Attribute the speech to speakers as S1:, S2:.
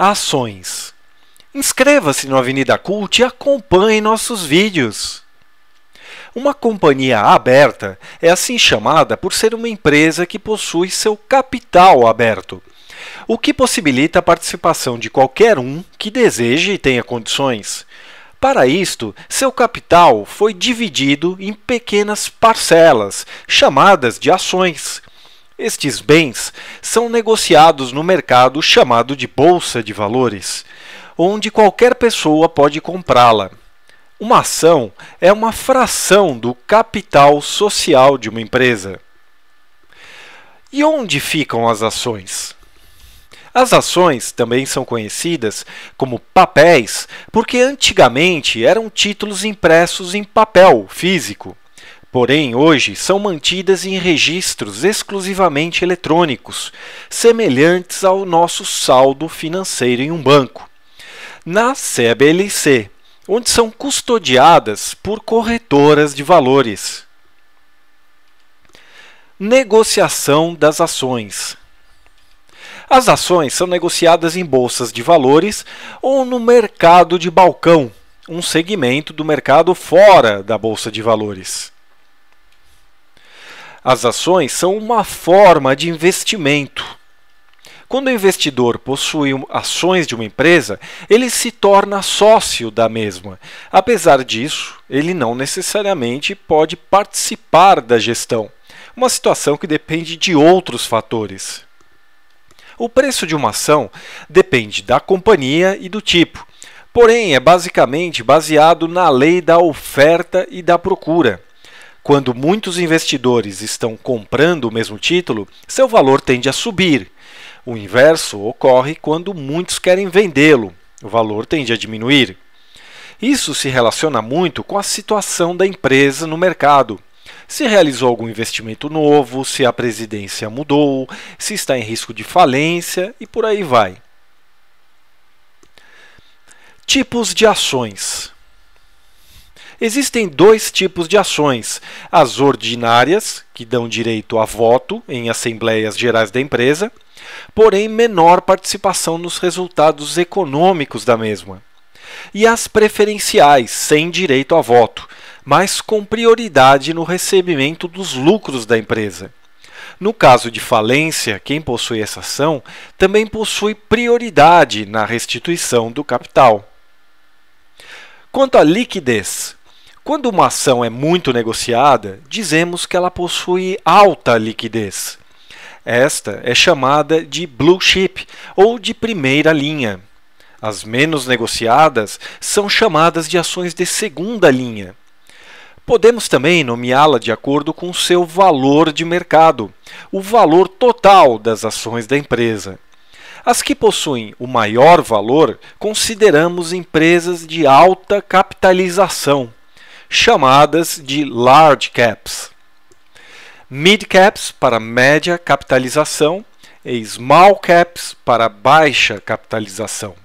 S1: ações. Inscreva-se no Avenida Cult e acompanhe nossos vídeos. Uma companhia aberta é assim chamada por ser uma empresa que possui seu capital aberto, o que possibilita a participação de qualquer um que deseje e tenha condições. Para isto, seu capital foi dividido em pequenas parcelas, chamadas de ações, estes bens são negociados no mercado chamado de bolsa de valores, onde qualquer pessoa pode comprá-la. Uma ação é uma fração do capital social de uma empresa. E onde ficam as ações? As ações também são conhecidas como papéis, porque antigamente eram títulos impressos em papel físico porém hoje são mantidas em registros exclusivamente eletrônicos, semelhantes ao nosso saldo financeiro em um banco, na CBLC, onde são custodiadas por corretoras de valores. Negociação das ações. As ações são negociadas em bolsas de valores ou no mercado de balcão, um segmento do mercado fora da bolsa de valores. As ações são uma forma de investimento. Quando o investidor possui ações de uma empresa, ele se torna sócio da mesma. Apesar disso, ele não necessariamente pode participar da gestão, uma situação que depende de outros fatores. O preço de uma ação depende da companhia e do tipo, porém é basicamente baseado na lei da oferta e da procura. Quando muitos investidores estão comprando o mesmo título, seu valor tende a subir. O inverso ocorre quando muitos querem vendê-lo, o valor tende a diminuir. Isso se relaciona muito com a situação da empresa no mercado. Se realizou algum investimento novo, se a presidência mudou, se está em risco de falência e por aí vai. Tipos de ações. Existem dois tipos de ações: as ordinárias, que dão direito a voto em assembleias gerais da empresa, porém menor participação nos resultados econômicos da mesma, e as preferenciais, sem direito a voto, mas com prioridade no recebimento dos lucros da empresa. No caso de falência, quem possui essa ação também possui prioridade na restituição do capital. Quanto à liquidez, quando uma ação é muito negociada, dizemos que ela possui alta liquidez. Esta é chamada de blue chip ou de primeira linha. As menos negociadas são chamadas de ações de segunda linha. Podemos também nomeá-la de acordo com seu valor de mercado, o valor total das ações da empresa. As que possuem o maior valor consideramos empresas de alta capitalização chamadas de large caps. Mid caps para média capitalização e small caps para baixa capitalização.